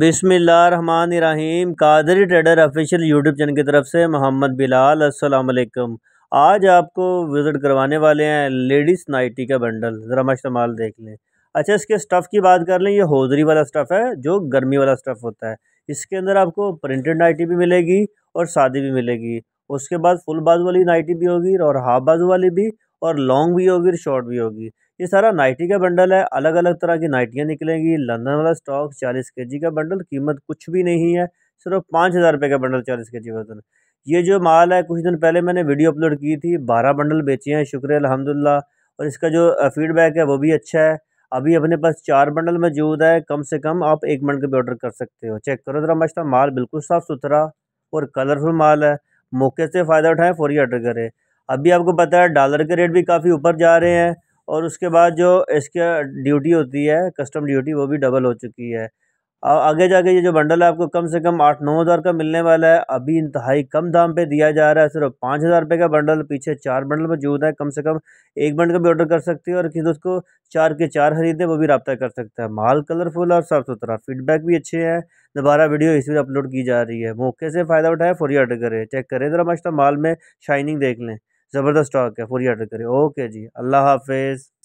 बिसमीम Qadri trader official YouTube channel की तरफ से मोहम्मद बिलाल वालेकुम आज आपको विज़िट करवाने वाले हैं लेडीज़ नाइटी का बंडल ज़रा मशतमाल देख लें अच्छा इसके स्टफ़ की बात कर लें ये होजरी वाला स्टफ़ है जो गर्मी वाला स्टफ़ होता है इसके अंदर आपको प्रिंटेड नाइटी भी मिलेगी और सादी भी मिलेगी उसके बाद फुल बाजू वाली नाइटी भी होगी और हाफ बाजू वाली भी और लॉन्ग भी होगी और शॉर्ट भी होगी ये सारा नाइटी का बंडल है अलग अलग तरह की नाइटियाँ निकलेंगी लंदन वाला स्टॉक चालीस के जी का बंडल कीमत कुछ भी नहीं है सिर्फ पाँच हज़ार रुपये का बंडल चालीस के जी वजन ये जो माल है कुछ दिन पहले मैंने वीडियो अपलोड की थी बारह बंडल बेचे हैं शुक्र अलहमदिल्ला और इसका जो फीडबैक है वो भी अच्छा है अभी अपने पास चार बंडल मौजूद है कम से कम आप एक के भी ऑर्डर कर सकते हो चेक करो ज़रा मशा माल बिल्कुल साफ़ सुथरा और कलरफुल माल है मौके से फ़ायदा उठाएं फौरी ऑर्डर करें अभी आपको पता है डॉलर के रेट भी काफ़ी ऊपर जा रहे हैं और उसके बाद जो इसके ड्यूटी होती है कस्टम ड्यूटी वो भी डबल हो चुकी है और आगे जाके ये जो बंडल है आपको कम से कम आठ नौ हज़ार का मिलने वाला है अभी इंतहाई कम दाम पे दिया जा रहा है सिर्फ पाँच हज़ार रुपये का बंडल पीछे चार बंडल मौजूद है कम से कम एक बंडल का भी ऑर्डर कर सकते हैं और किसी दोस्त को चार के चार खरीदें वो भी रबता कर सकता है माल कलरफुल और साफ़ सुथरा फीडबैक भी अच्छे हैं दोबारा वीडियो इस अपलोड की जा रही है मौके से फ़ायदा उठाए फोरी ऑर्डर करें चेक करें ज़रा मशता माल में शाइनिंग देख लें ज़बरदस्त स्टॉक है पूरी ऑर्डर करें ओके जी अल्लाह हाफिज़